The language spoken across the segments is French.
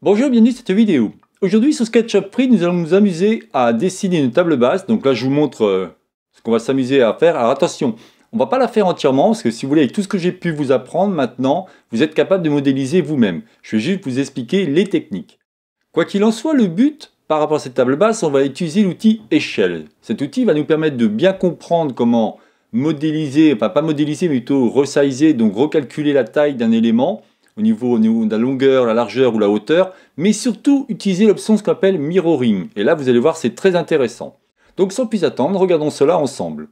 Bonjour, bienvenue dans cette vidéo. Aujourd'hui sur SketchUp Free, nous allons nous amuser à dessiner une table basse. Donc là, je vous montre euh, ce qu'on va s'amuser à faire. Alors attention, on va pas la faire entièrement parce que si vous voulez, avec tout ce que j'ai pu vous apprendre maintenant, vous êtes capable de modéliser vous-même. Je vais juste vous expliquer les techniques. Quoi qu'il en soit, le but par rapport à cette table basse, on va utiliser l'outil échelle. Cet outil va nous permettre de bien comprendre comment modéliser, enfin pas modéliser, mais plutôt resizer, donc recalculer la taille d'un élément au niveau, de la longueur, la largeur ou la hauteur, mais surtout utiliser l'option ce qu'on appelle mirroring. Et là, vous allez voir, c'est très intéressant. Donc sans plus attendre, regardons cela ensemble.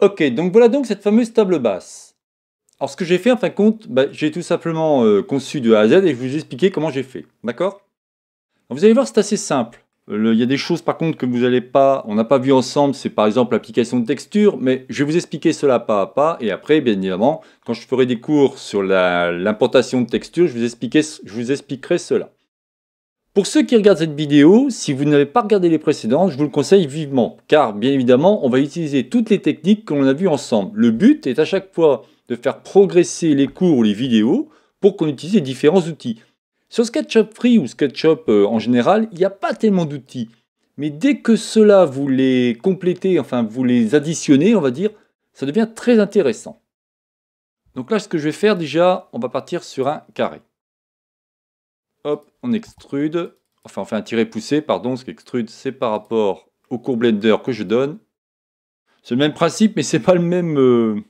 Ok, donc voilà donc cette fameuse table basse. Alors ce que j'ai fait en fin de compte, bah, j'ai tout simplement euh, conçu de A à Z et je vais vous expliquer comment j'ai fait. D'accord Vous allez voir, c'est assez simple. Il y a des choses par contre que vous n'allez pas, on n'a pas vu ensemble, c'est par exemple l'application de texture, mais je vais vous expliquer cela pas à pas, et après, bien évidemment, quand je ferai des cours sur l'importation de texture, je vous, expliquerai cela. Pour ceux qui regardent cette vidéo, si vous n'avez pas regardé les précédentes, je vous le conseille vivement, car bien évidemment, on va utiliser toutes les techniques que l'on a vues ensemble. Le but est à chaque fois de faire progresser les cours ou les vidéos pour qu'on utilise les différents outils. Sur SketchUp Free ou SketchUp euh, en général, il n'y a pas tellement d'outils. Mais dès que cela vous les complétez, enfin vous les additionnez, on va dire, ça devient très intéressant. Donc là, ce que je vais faire déjà, on va partir sur un carré. Hop, on extrude, enfin on fait un tiré poussé, pardon, ce qu'extrude c'est par rapport au court blender que je donne. C'est le même principe, mais c'est pas le même, euh,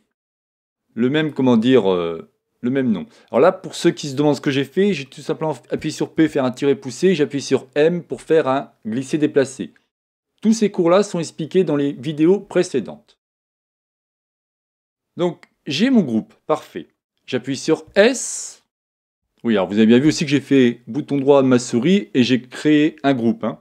le même, comment dire, euh, le même nom. Alors là, pour ceux qui se demandent ce que j'ai fait, j'ai tout simplement appuyé sur P, pour faire un tirer poussé, j'appuie sur M pour faire un glisser déplacé. Tous ces cours-là sont expliqués dans les vidéos précédentes. Donc, j'ai mon groupe, parfait. J'appuie sur S. Oui, alors vous avez bien vu aussi que j'ai fait bouton droit de ma souris et j'ai créé un groupe. Hein.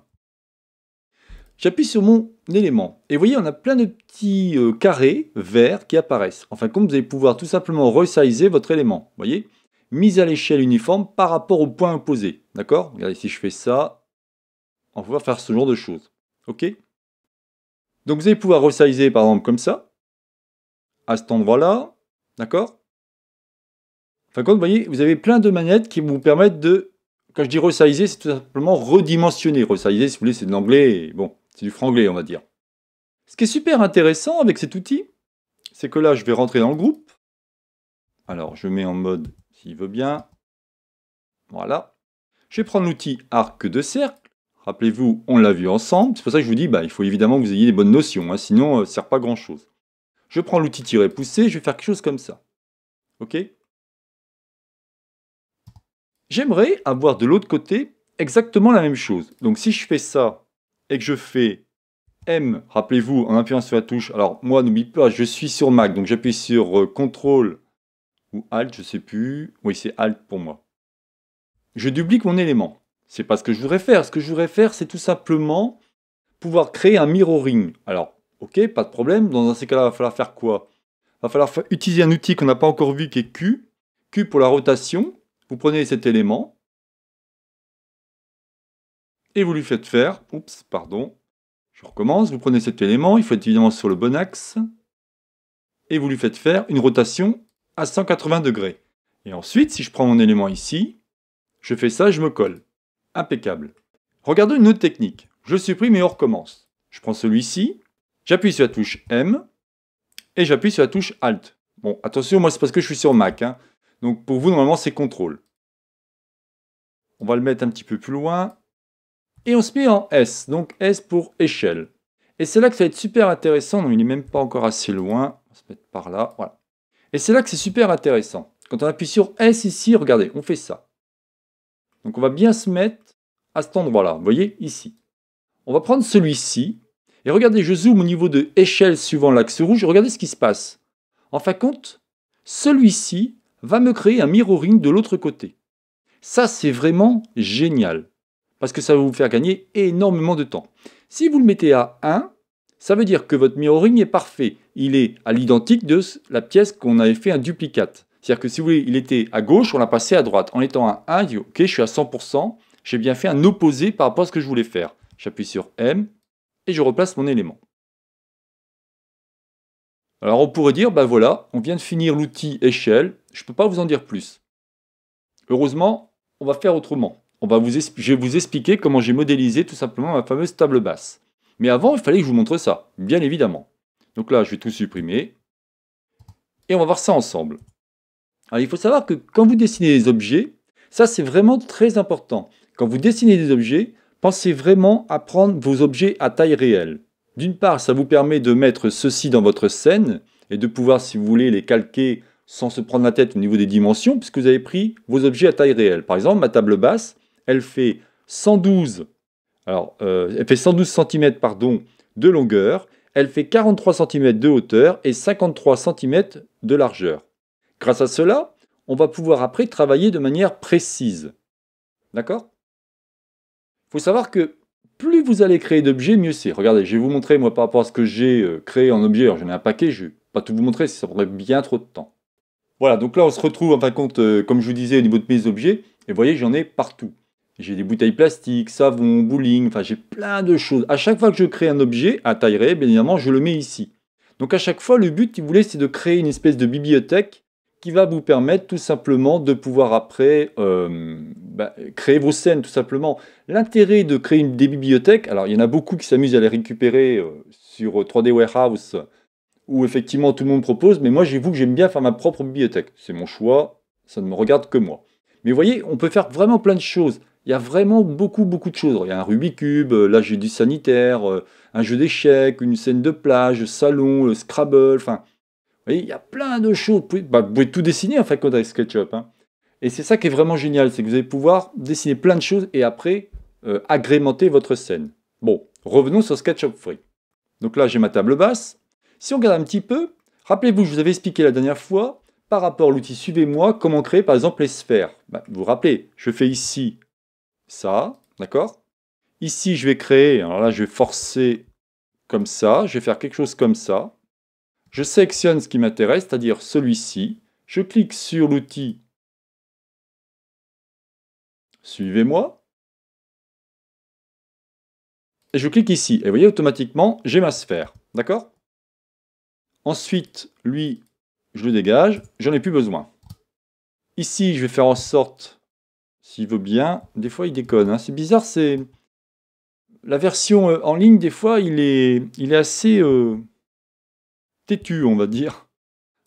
J'appuie sur mon l'élément. Et vous voyez, on a plein de petits euh, carrés verts qui apparaissent. En fin vous allez pouvoir tout simplement resizer votre élément. Vous voyez Mise à l'échelle uniforme par rapport au point opposé. D'accord Regardez, si je fais ça, on va pouvoir faire ce genre de choses. OK Donc vous allez pouvoir resizer par exemple comme ça, à cet endroit-là. D'accord En fin vous voyez, vous avez plein de manettes qui vous permettent de... Quand je dis resizer, c'est tout simplement redimensionner. Resizer, si vous voulez, c'est de l'anglais. Bon, c'est du franglais, on va dire. Ce qui est super intéressant avec cet outil, c'est que là, je vais rentrer dans le groupe. Alors, je mets en mode, s'il veut bien. Voilà. Je vais prendre l'outil arc de cercle. Rappelez-vous, on l'a vu ensemble. C'est pour ça que je vous dis, bah, il faut évidemment que vous ayez des bonnes notions, hein, sinon, euh, ça ne sert pas grand-chose. Je prends l'outil tirer pousser je vais faire quelque chose comme ça. OK J'aimerais avoir de l'autre côté exactement la même chose. Donc si je fais ça, et que je fais M, rappelez-vous, en appuyant sur la touche, alors moi, n'oublie pas, je suis sur Mac, donc j'appuie sur euh, CTRL ou Alt, je ne sais plus. Oui, c'est Alt pour moi. Je duplique mon élément. Ce n'est pas ce que je voudrais faire. Ce que je voudrais faire, c'est tout simplement pouvoir créer un mirroring. Alors, ok, pas de problème. Dans ces cas-là, il va falloir faire quoi Il va falloir utiliser un outil qu'on n'a pas encore vu qui est Q. Q pour la rotation. Vous prenez cet élément, et vous lui faites faire, oups, pardon, je recommence, vous prenez cet élément, il faut être évidemment sur le bon axe, et vous lui faites faire une rotation à 180 degrés. Et ensuite, si je prends mon élément ici, je fais ça, je me colle. Impeccable. Regardez une autre technique. Je supprime et on recommence. Je prends celui-ci, j'appuie sur la touche M, et j'appuie sur la touche Alt. Bon, attention, moi c'est parce que je suis sur Mac. Hein. Donc pour vous, normalement, c'est CTRL. On va le mettre un petit peu plus loin et on se met en S, donc S pour échelle. Et c'est là que ça va être super intéressant, non, il n'est même pas encore assez loin, on va se mettre par là, voilà. Et c'est là que c'est super intéressant. Quand on appuie sur S ici, regardez, on fait ça. Donc on va bien se mettre à cet endroit-là, vous voyez, ici. On va prendre celui-ci, et regardez, je zoome au niveau de échelle suivant l'axe rouge, regardez ce qui se passe. En fin de compte, celui-ci va me créer un mirroring de l'autre côté. Ça, c'est vraiment génial parce que ça va vous faire gagner énormément de temps. Si vous le mettez à 1, ça veut dire que votre mirroring est parfait. Il est à l'identique de la pièce qu'on avait fait un duplicate. C'est-à-dire que si vous voulez, il était à gauche, on l'a passé à droite. En étant à 1, il dit, OK, je suis à 100%, j'ai bien fait un opposé par rapport à ce que je voulais faire. J'appuie sur M et je replace mon élément. Alors on pourrait dire, ben voilà, on vient de finir l'outil échelle, je ne peux pas vous en dire plus. Heureusement, on va faire autrement on va vous je vais vous expliquer comment j'ai modélisé tout simplement ma fameuse table basse. Mais avant, il fallait que je vous montre ça, bien évidemment. Donc là, je vais tout supprimer. Et on va voir ça ensemble. Alors, il faut savoir que quand vous dessinez des objets, ça c'est vraiment très important. Quand vous dessinez des objets, pensez vraiment à prendre vos objets à taille réelle. D'une part, ça vous permet de mettre ceci dans votre scène et de pouvoir, si vous voulez, les calquer sans se prendre la tête au niveau des dimensions, puisque vous avez pris vos objets à taille réelle. Par exemple, ma table basse, elle fait 112, alors, euh, elle fait cm de longueur, elle fait 43 cm de hauteur et 53 cm de largeur. Grâce à cela, on va pouvoir après travailler de manière précise. D'accord Il faut savoir que plus vous allez créer d'objets, mieux c'est. Regardez, je vais vous montrer, moi, par rapport à ce que j'ai euh, créé en objet, j'en ai un paquet, je ne vais pas tout vous montrer, ça prendrait bien trop de temps. Voilà, donc là, on se retrouve, en fin de compte, euh, comme je vous disais, au niveau de mes objets, et vous voyez, j'en ai partout. J'ai des bouteilles plastiques, savon, bowling, enfin j'ai plein de choses. À chaque fois que je crée un objet à tailler, bien évidemment, je le mets ici. Donc à chaque fois, le but, si vous voulez, c'est de créer une espèce de bibliothèque qui va vous permettre tout simplement de pouvoir après euh, bah, créer vos scènes, tout simplement. L'intérêt de créer des bibliothèques, alors il y en a beaucoup qui s'amusent à les récupérer euh, sur 3D euh, Warehouse, où effectivement tout le monde propose, mais moi j'avoue que j'aime bien faire ma propre bibliothèque. C'est mon choix, ça ne me regarde que moi. Mais vous voyez, on peut faire vraiment plein de choses il y a vraiment beaucoup, beaucoup de choses. Il y a un Rubik's Cube, euh, là j'ai du sanitaire, euh, un jeu d'échecs, une scène de plage, salon, le Scrabble, enfin, vous voyez, il y a plein de choses. Vous pouvez, bah, tout dessiner en fait quand avec SketchUp. Hein. Et c'est ça qui est vraiment génial, c'est que vous allez pouvoir dessiner plein de choses et après euh, agrémenter votre scène. Bon, revenons sur SketchUp Free. Donc là, j'ai ma table basse. Si on regarde un petit peu, rappelez-vous, je vous avais expliqué la dernière fois, par rapport à l'outil Suivez-moi, comment créer par exemple les sphères. Bah, vous vous rappelez, je fais ici ça, d'accord Ici, je vais créer, alors là, je vais forcer comme ça, je vais faire quelque chose comme ça. Je sélectionne ce qui m'intéresse, c'est-à-dire celui-ci. Je clique sur l'outil Suivez-moi. Et je clique ici. Et vous voyez, automatiquement, j'ai ma sphère. D'accord Ensuite, lui, je le dégage. J'en ai plus besoin. Ici, je vais faire en sorte s'il veut bien. Des fois, il déconne. Hein. C'est bizarre, c'est... La version euh, en ligne, des fois, il est, il est assez euh, têtu, on va dire.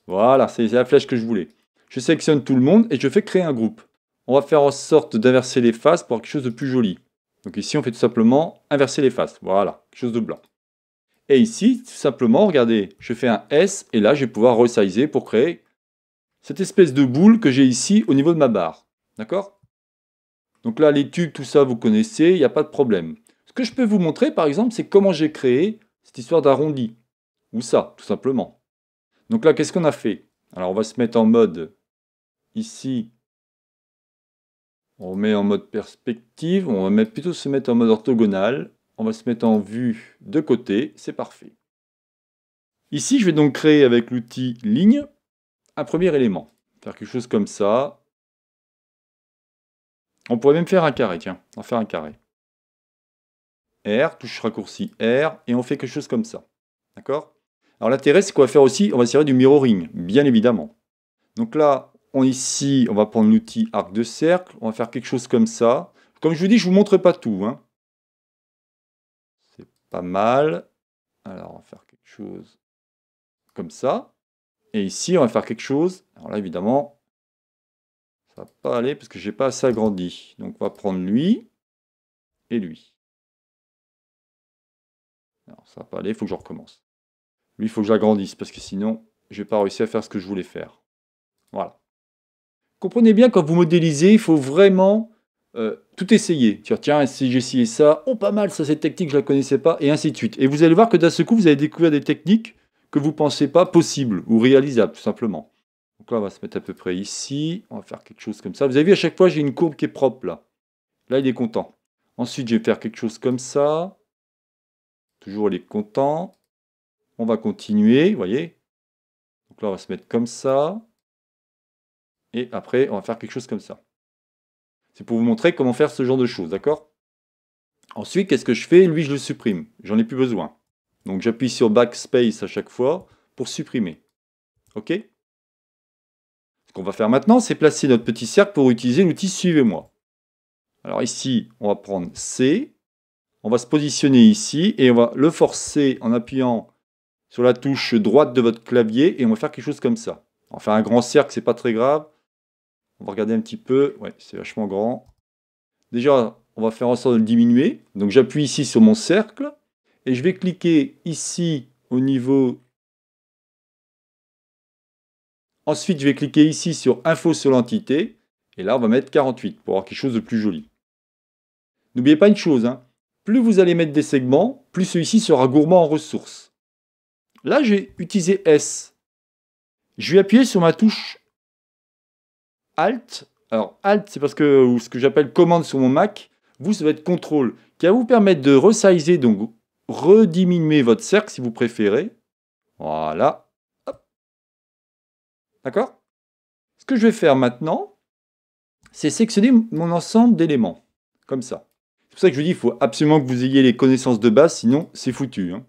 Voilà, c'est la flèche que je voulais. Je sélectionne tout le monde et je fais créer un groupe. On va faire en sorte d'inverser les faces pour quelque chose de plus joli. Donc ici, on fait tout simplement inverser les faces. Voilà, quelque chose de blanc. Et ici, tout simplement, regardez, je fais un S et là, je vais pouvoir resizer pour créer cette espèce de boule que j'ai ici au niveau de ma barre. D'accord donc là, les tubes, tout ça, vous connaissez, il n'y a pas de problème. Ce que je peux vous montrer, par exemple, c'est comment j'ai créé cette histoire d'arrondi. Ou ça, tout simplement. Donc là, qu'est-ce qu'on a fait Alors, on va se mettre en mode ici. On met en mode perspective. On va plutôt se mettre en mode orthogonal. On va se mettre en vue de côté. C'est parfait. Ici, je vais donc créer avec l'outil ligne un premier élément. Faire quelque chose comme ça, on pourrait même faire un carré, tiens. On va faire un carré. R, touche raccourci R, et on fait quelque chose comme ça. D'accord Alors l'intérêt, c'est qu'on va faire aussi, on va serrer du mirroring, bien évidemment. Donc là, on ici, on va prendre l'outil arc de cercle, on va faire quelque chose comme ça. Comme je vous dis, je ne vous montre pas tout. Hein. C'est pas mal. Alors, on va faire quelque chose comme ça. Et ici, on va faire quelque chose. Alors là, évidemment, ça va pas aller parce que j'ai pas assez agrandi. Donc on va prendre lui et lui. Alors ça va pas aller, il faut que je recommence. Lui, il faut que j'agrandisse parce que sinon, je n'ai pas réussi à faire ce que je voulais faire. Voilà. Comprenez bien, quand vous modélisez, il faut vraiment euh, tout essayer. tiens, si j'essayais ça, oh pas mal, ça cette technique, je la connaissais pas, et ainsi de suite. Et vous allez voir que d'un seul coup, vous allez découvrir des techniques que vous ne pensez pas possibles ou réalisables, tout simplement là, on va se mettre à peu près ici. On va faire quelque chose comme ça. Vous avez vu, à chaque fois, j'ai une courbe qui est propre, là. Là, il est content. Ensuite, je vais faire quelque chose comme ça. Toujours, il est content. On va continuer, vous voyez. Donc là, on va se mettre comme ça. Et après, on va faire quelque chose comme ça. C'est pour vous montrer comment faire ce genre de choses, d'accord Ensuite, qu'est-ce que je fais Lui, je le supprime. J'en ai plus besoin. Donc, j'appuie sur Backspace à chaque fois pour supprimer. OK ce qu'on va faire maintenant, c'est placer notre petit cercle pour utiliser l'outil Suivez-moi. Alors ici, on va prendre C, on va se positionner ici et on va le forcer en appuyant sur la touche droite de votre clavier et on va faire quelque chose comme ça. On va un grand cercle, c'est pas très grave. On va regarder un petit peu, ouais, c'est vachement grand. Déjà, on va faire en sorte de le diminuer. Donc j'appuie ici sur mon cercle et je vais cliquer ici au niveau Ensuite, je vais cliquer ici sur Info sur l'entité. Et là, on va mettre 48 pour avoir quelque chose de plus joli. N'oubliez pas une chose, hein. plus vous allez mettre des segments, plus celui-ci sera gourmand en ressources. Là, j'ai utilisé S. Je vais appuyer sur ma touche Alt. Alors, Alt, c'est parce que ou ce que j'appelle commande sur mon Mac. Vous, ça va être contrôle, qui va vous permettre de resizer, donc rediminuer votre cercle si vous préférez. Voilà. D'accord Ce que je vais faire maintenant, c'est sélectionner mon ensemble d'éléments, comme ça. C'est pour ça que je vous dis, il faut absolument que vous ayez les connaissances de base, sinon c'est foutu. Hein.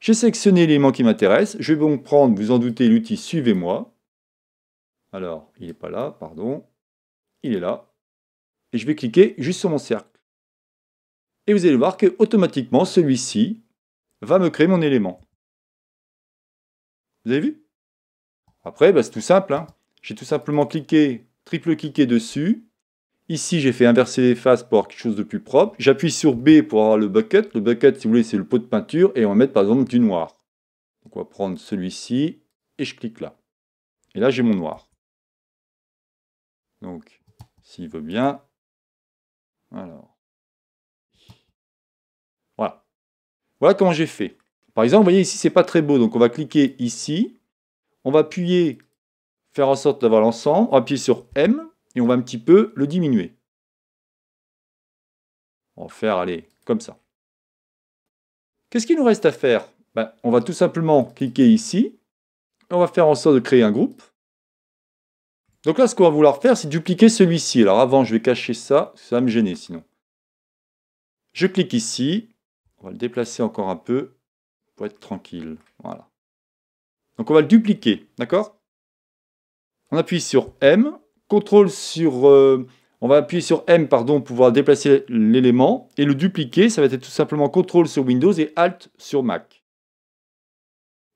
J'ai sélectionné l'élément qui m'intéresse, je vais donc prendre, vous en doutez, l'outil Suivez-moi. Alors, il n'est pas là, pardon. Il est là. Et je vais cliquer juste sur mon cercle. Et vous allez voir que automatiquement celui-ci va me créer mon élément. Vous avez vu après, bah, c'est tout simple. Hein. J'ai tout simplement cliqué, triple-cliqué dessus. Ici, j'ai fait inverser les faces pour avoir quelque chose de plus propre. J'appuie sur B pour avoir le bucket. Le bucket, si vous voulez, c'est le pot de peinture. Et on va mettre, par exemple, du noir. Donc, on va prendre celui-ci et je clique là. Et là, j'ai mon noir. Donc, s'il veut bien. Alors. Voilà. Voilà comment j'ai fait. Par exemple, vous voyez ici, c'est pas très beau. Donc, on va cliquer ici on va appuyer, faire en sorte d'avoir l'ensemble, on va appuyer sur M et on va un petit peu le diminuer. On va faire, aller comme ça. Qu'est-ce qu'il nous reste à faire ben, On va tout simplement cliquer ici. on va faire en sorte de créer un groupe. Donc là, ce qu'on va vouloir faire, c'est dupliquer celui-ci. Alors avant, je vais cacher ça, ça va me gêner sinon. Je clique ici. On va le déplacer encore un peu pour être tranquille. Voilà. Donc on va le dupliquer, d'accord On appuie sur M, contrôle sur... Euh, on va appuyer sur M pardon, pour pouvoir déplacer l'élément, et le dupliquer, ça va être tout simplement contrôle sur Windows et Alt sur Mac.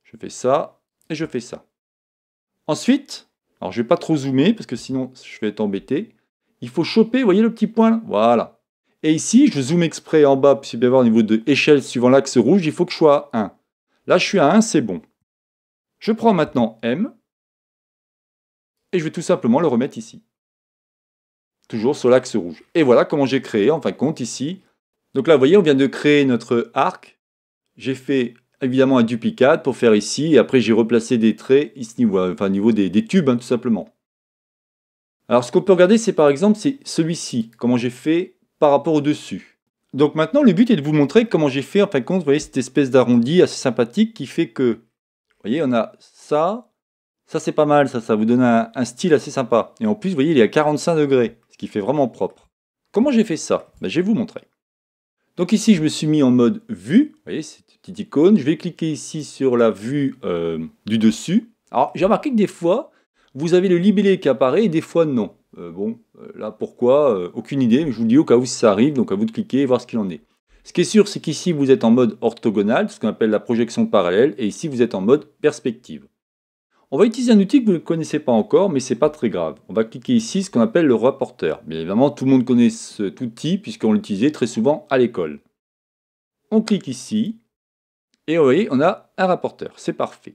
Je fais ça, et je fais ça. Ensuite, alors je ne vais pas trop zoomer, parce que sinon je vais être embêté, il faut choper, vous voyez le petit point là Voilà. Et ici, je zoome exprès en bas, puis bien voir au niveau de échelle suivant l'axe rouge, il faut que je sois à 1. Là, je suis à 1, c'est bon. Je prends maintenant M et je vais tout simplement le remettre ici. Toujours sur l'axe rouge. Et voilà comment j'ai créé, en fin de compte, ici. Donc là, vous voyez, on vient de créer notre arc. J'ai fait évidemment un duplicate pour faire ici. Et après, j'ai replacé des traits ici, enfin, au niveau des, tubes, hein, tout simplement. Alors, ce qu'on peut regarder, c'est par exemple, c'est celui-ci. Comment j'ai fait par rapport au-dessus. Donc maintenant, le but est de vous montrer comment j'ai fait, en fin de compte, vous voyez, cette espèce d'arrondi assez sympathique qui fait que voyez, on a ça, ça c'est pas mal, ça, ça vous donne un, style assez sympa. Et en plus, vous voyez, il est à 45 degrés, ce qui fait vraiment propre. Comment j'ai fait ça ben, Je vais vous montrer. Donc ici, je me suis mis en mode vue, vous voyez, cette petite icône. Je vais cliquer ici sur la vue euh, du dessus. Alors, j'ai remarqué que des fois, vous avez le libellé qui apparaît et des fois non. Euh, bon, euh, là pourquoi Aucune idée, mais je vous dis au cas où ça arrive, donc à vous de cliquer et voir ce qu'il en est. Ce qui est sûr, c'est qu'ici, vous êtes en mode orthogonal, ce qu'on appelle la projection parallèle, et ici, vous êtes en mode perspective. On va utiliser un outil que vous ne connaissez pas encore, mais ce n'est pas très grave. On va cliquer ici ce qu'on appelle le rapporteur. Bien évidemment, tout le monde connaît cet outil puisqu'on l'utilisait très souvent à l'école. On clique ici, et vous voyez, on a un rapporteur. C'est parfait.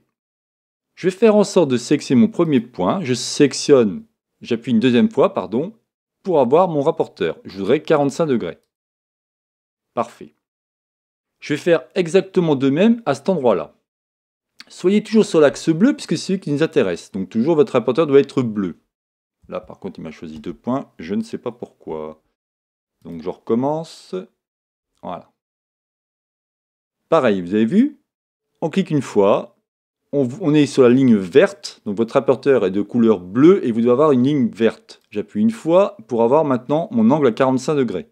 Je vais faire en sorte de sélectionner mon premier point. Je sélectionne, j'appuie une deuxième fois, pardon, pour avoir mon rapporteur. Je voudrais 45 degrés. Parfait. Je vais faire exactement de même à cet endroit-là. Soyez toujours sur l'axe bleu puisque c'est celui qui nous intéresse. Donc toujours votre rapporteur doit être bleu. Là par contre il m'a choisi deux points, je ne sais pas pourquoi. Donc je recommence. Voilà. Pareil, vous avez vu On clique une fois, on, est sur la ligne verte, donc votre rapporteur est de couleur bleue et vous devez avoir une ligne verte. J'appuie une fois pour avoir maintenant mon angle à 45 degrés.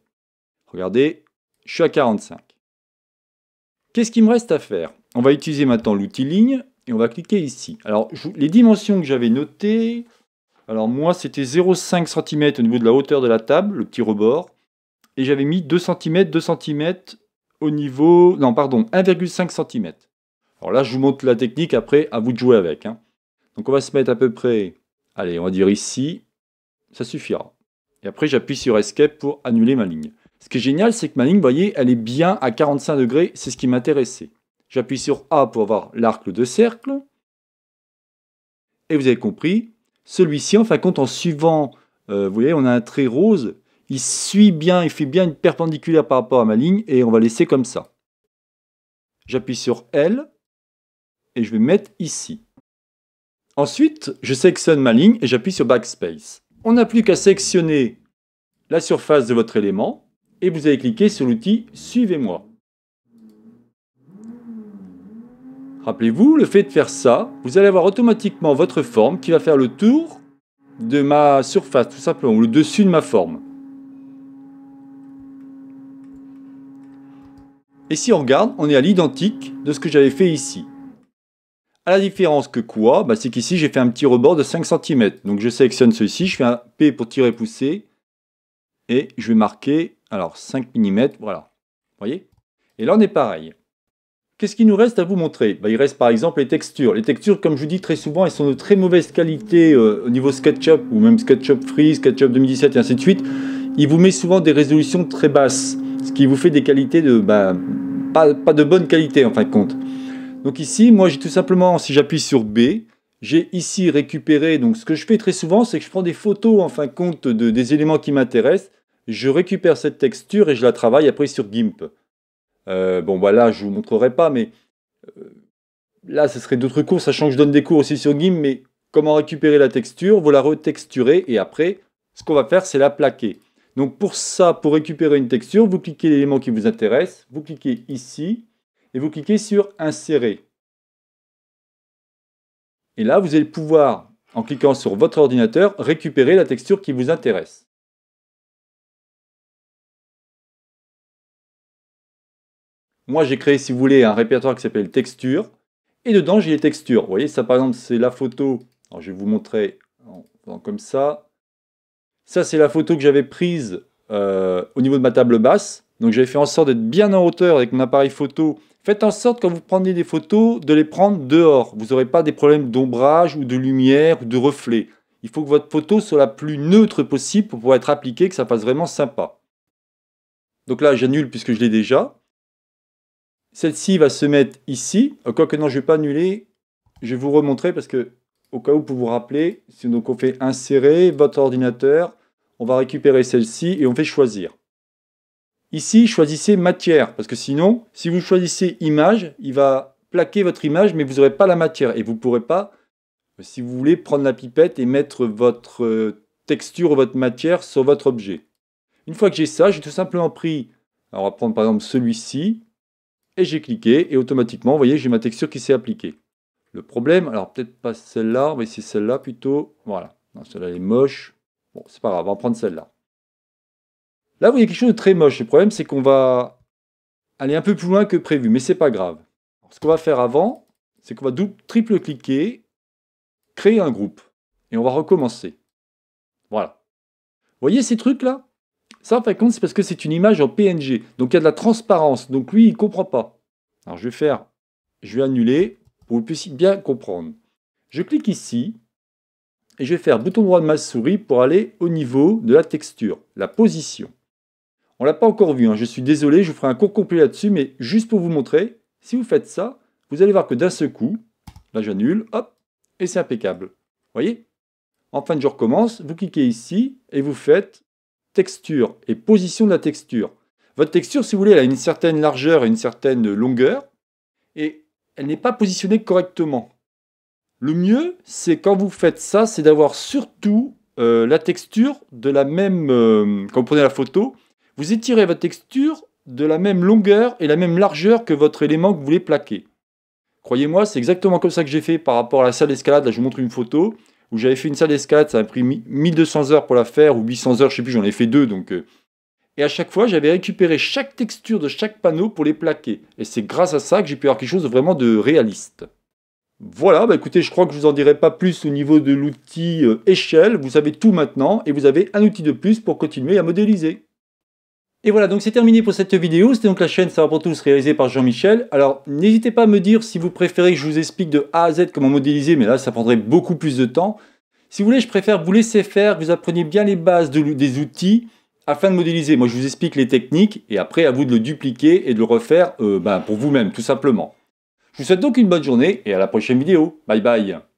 Regardez, je suis à 45. Qu'est-ce qu'il me reste à faire On va utiliser maintenant l'outil ligne et on va cliquer ici. Alors, les dimensions que j'avais notées, alors moi c'était 0,5 cm au niveau de la hauteur de la table, le petit rebord, et j'avais mis 2 cm, 2 cm au niveau, non pardon, 1,5 cm. Alors là, je vous montre la technique, après, à vous de jouer avec. Hein. Donc on va se mettre à peu près, allez, on va dire ici, ça suffira. Et après, j'appuie sur Escape pour annuler ma ligne. Ce qui est génial, c'est que ma ligne, vous voyez, elle est bien à 45 degrés, c'est ce qui m'intéressait. J'appuie sur A pour avoir l'arc de cercle. Et vous avez compris, celui-ci, en fin de compte, en suivant, euh, vous voyez, on a un trait rose, il suit bien, il fait bien une perpendiculaire par rapport à ma ligne, et on va laisser comme ça. J'appuie sur L, et je vais mettre ici. Ensuite, je sélectionne ma ligne et j'appuie sur Backspace. On n'a plus qu'à sélectionner la surface de votre élément, et vous allez cliquer sur l'outil Suivez-moi. Rappelez-vous, le fait de faire ça, vous allez avoir automatiquement votre forme qui va faire le tour de ma surface, tout simplement, ou le dessus de ma forme. Et si on regarde, on est à l'identique de ce que j'avais fait ici. À la différence que quoi bah, C'est qu'ici, j'ai fait un petit rebord de 5 cm. Donc, je sélectionne ceci, je fais un P pour tirer pousser, et je vais marquer alors 5 mm, voilà. Vous voyez Et là on est pareil. Qu'est-ce qu'il nous reste à vous montrer bah, Il reste par exemple les textures. Les textures, comme je vous dis très souvent, elles sont de très mauvaise qualité euh, au niveau SketchUp ou même SketchUp Free, SketchUp 2017 et ainsi de suite. Il vous met souvent des résolutions très basses, ce qui vous fait des qualités de... Bah, pas, de bonne qualité en fin de compte. Donc ici, moi j'ai tout simplement, si j'appuie sur B, j'ai ici récupéré, donc ce que je fais très souvent, c'est que je prends des photos en fin de compte des éléments qui m'intéressent, je récupère cette texture et je la travaille après sur GIMP. Euh, bon, bah là, je vous montrerai pas, mais euh, là, ce serait d'autres cours, sachant que je donne des cours aussi sur GIMP, mais comment récupérer la texture Vous la retexturez et après, ce qu'on va faire, c'est la plaquer. Donc pour ça, pour récupérer une texture, vous cliquez l'élément qui vous intéresse, vous cliquez ici et vous cliquez sur Insérer. Et là, vous allez pouvoir, en cliquant sur votre ordinateur, récupérer la texture qui vous intéresse. Moi, j'ai créé, si vous voulez, un répertoire qui s'appelle texture. Et dedans, j'ai les textures. Vous voyez, ça, par exemple, c'est la photo. Alors, je vais vous montrer en, comme ça. Ça, c'est la photo que j'avais prise euh, au niveau de ma table basse. Donc, j'avais fait en sorte d'être bien en hauteur avec mon appareil photo. Faites en sorte, quand vous prenez des photos, de les prendre dehors. Vous n'aurez pas des problèmes d'ombrage ou de lumière ou de reflet. Il faut que votre photo soit la plus neutre possible pour pouvoir être appliquée, que ça fasse vraiment sympa. Donc là, j'annule puisque je l'ai déjà. Celle-ci va se mettre ici. Euh, quoique non, je ne vais pas annuler. Je vais vous remontrer parce que, au cas où, pour vous rappeler, donc on fait insérer votre ordinateur. On va récupérer celle-ci et on fait choisir. Ici, choisissez matière parce que sinon, si vous choisissez image, il va plaquer votre image mais vous n'aurez pas la matière et vous ne pourrez pas, euh, si vous voulez, prendre la pipette et mettre votre euh, texture ou votre matière sur votre objet. Une fois que j'ai ça, j'ai tout simplement pris, alors on va prendre par exemple celui-ci, et j'ai cliqué et automatiquement, vous voyez, j'ai ma texture qui s'est appliquée. Le problème, alors peut-être pas celle-là, mais c'est celle-là plutôt. Voilà. Celle-là, est moche. Bon, c'est pas grave, on va prendre celle-là. Là, vous voyez quelque chose de très moche. Le problème, c'est qu'on va aller un peu plus loin que prévu, mais c'est pas grave. ce qu'on va faire avant, c'est qu'on va triple cliquer, créer un groupe, et on va recommencer. Voilà. Vous voyez ces trucs-là ça, en fait compte, c'est parce que c'est une image en PNG. Donc il y a de la transparence. Donc lui, il ne comprend pas. Alors je vais faire, je vais annuler pour que vous puissiez bien comprendre. Je clique ici et je vais faire bouton droit de ma souris pour aller au niveau de la texture, la position. On ne l'a pas encore vu, hein. je suis désolé, je vous ferai un cours complet là-dessus, mais juste pour vous montrer, si vous faites ça, vous allez voir que d'un seul coup, là j'annule, hop, et c'est impeccable. Vous voyez Enfin, je recommence, vous cliquez ici et vous faites texture et position de la texture. Votre texture, si vous voulez, elle a une certaine largeur et une certaine longueur, et elle n'est pas positionnée correctement. Le mieux, c'est quand vous faites ça, c'est d'avoir surtout euh, la texture de la même... Euh, quand vous prenez la photo, vous étirez votre texture de la même longueur et la même largeur que votre élément que vous voulez plaquer. Croyez-moi, c'est exactement comme ça que j'ai fait par rapport à la salle d'escalade. Là, je vous montre une photo où j'avais fait une salle d'escalade, ça a pris 1200 heures pour la faire, ou 800 heures, je sais plus, j'en ai fait deux, donc... Euh. Et à chaque fois, j'avais récupéré chaque texture de chaque panneau pour les plaquer. Et c'est grâce à ça que j'ai pu avoir quelque chose de vraiment de réaliste. Voilà, bah écoutez, je crois que je vous en dirai pas plus au niveau de l'outil euh, échelle. Vous savez tout maintenant et vous avez un outil de plus pour continuer à modéliser. Et voilà, donc c'est terminé pour cette vidéo. C'était donc la chaîne Ça va pour tous réalisée par Jean-Michel. Alors, n'hésitez pas à me dire si vous préférez que je vous explique de A à Z comment modéliser, mais là, ça prendrait beaucoup plus de temps. Si vous voulez, je préfère vous laisser faire, vous appreniez bien les bases des outils afin de modéliser. Moi, je vous explique les techniques et après, à vous de le dupliquer et de le refaire euh, ben, pour vous-même, tout simplement. Je vous souhaite donc une bonne journée et à la prochaine vidéo. Bye bye